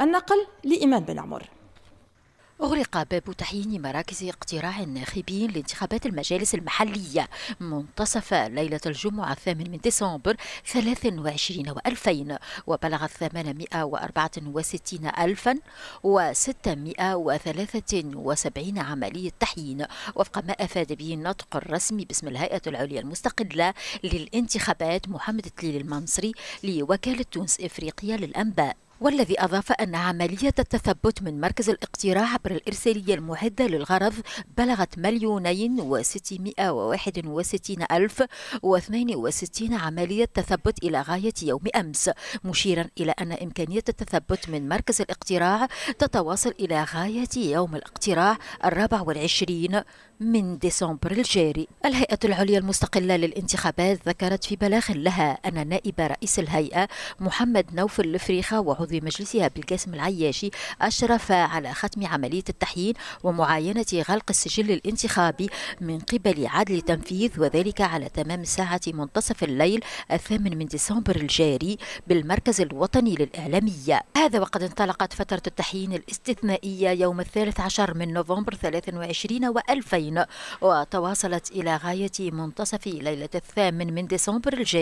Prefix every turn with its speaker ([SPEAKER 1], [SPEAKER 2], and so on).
[SPEAKER 1] النقل لإيمان بن عمر أغلق باب تعيين مراكز اقتراع الناخبين لانتخابات المجالس المحلية منتصف ليلة الجمعة الثامن من ديسمبر 23 و2000 وبلغ 864 ألفا و673 عملية تحيين وفق ما أفاد به النطق الرسمي باسم الهيئة العليا المستقلة للانتخابات محمد تليل المنصري لوكالة تونس إفريقيا للأنباء والذي أضاف أن عملية التثبت من مركز الاقتراع عبر الإرسالية المعدة للغرض بلغت مليونين وستمائة وواحد وستين ألف واثنين وستين عملية تثبت إلى غاية يوم أمس مشيرا إلى أن إمكانية التثبت من مركز الاقتراع تتواصل إلى غاية يوم الاقتراع الرابع والعشرين من ديسمبر الجاري الهيئة العليا المستقلة للانتخابات ذكرت في بلاغ لها أن نائب رئيس الهيئة محمد نوف الفريخة وعضو عضو مجلسها بالقاسم العياشي أشرف على ختم عملية التحيين ومعاينة غلق السجل الانتخابي من قبل عدل تنفيذ وذلك على تمام الساعة منتصف الليل الثامن من ديسمبر الجاري بالمركز الوطني للإعلامية هذا وقد انطلقت فترة التحيين الاستثنائية يوم الثالث عشر من نوفمبر 23 و2000 وتواصلت إلى غاية منتصف ليلة الثامن من ديسمبر الجاري